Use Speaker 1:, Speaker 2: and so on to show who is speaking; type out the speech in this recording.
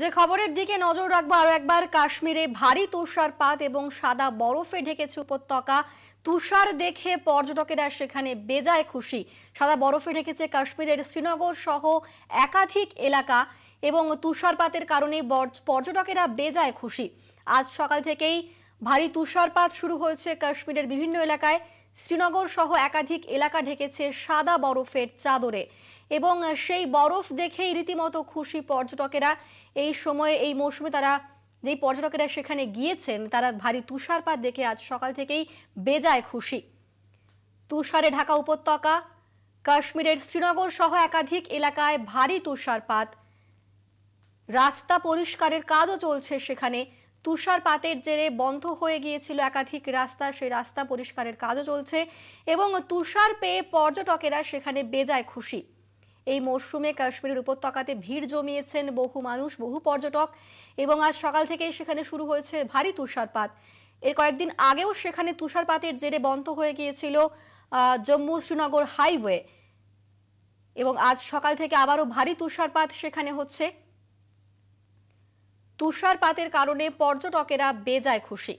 Speaker 1: যে খবরের দিকে নজর রাখবো আরও একবার কাশ্মীরে ভারী তুষারপাত এবং সাদা বরফে ঢেকেছে উপত্যকা তুষার দেখে পর্যটকেরা সেখানে বেজায় খুশি সাদা বরফে ঢেকেছে কাশ্মীরের শ্রীনগর সহ একাধিক এলাকা এবং তুষারপাতের কারণে পর্যটকেরা বেজায় খুশি আজ সকাল থেকেই ভারী তুষারপাত শুরু হয়েছে কাশ্মীরের বিভিন্ন এলাকায় শ্রীনগর সহ একাধিক এলাকা ঢেকেছে সাদা বরফের চাদরে এবং সেই বরফ দেখেই রীতিমতো খুশি পর্যটকেরা এই সময়ে এই মৌসুমে তারা যেই পর্যটকেরা সেখানে গিয়েছেন তারা ভারী তুষারপাত দেখে আজ সকাল থেকেই বেজায় খুশি তুষারে ঢাকা উপত্যকা কাশ্মীরের শ্রীনগর সহ একাধিক এলাকায় ভারী তুষারপাত রাস্তা পরিষ্কারের কাজও চলছে সেখানে তুষারপাতের জেরে বন্ধ হয়ে গিয়েছিল একাধিক রাস্তা সেই রাস্তা পরিষ্কারের কাজও চলছে এবং তুষার পেয়ে পর্যটকেরা সেখানে বেজায় খুশি এই মরশুমে কাশ্মীরের উপত্যকাতে ভিড় জমিয়েছেন বহু মানুষ বহু পর্যটক এবং আজ সকাল থেকেই সেখানে শুরু হয়েছে ভারী তুষারপাত এর কয়েকদিন আগেও সেখানে তুষারপাতের জেরে বন্ধ হয়ে গিয়েছিল জম্মু শ্রীনগর হাইওয়ে এবং আজ সকাল থেকে আবারও ভারী তুষারপাত সেখানে হচ্ছে তুষারপাতের কারণে পর্যটকেরা বেজায় খুশি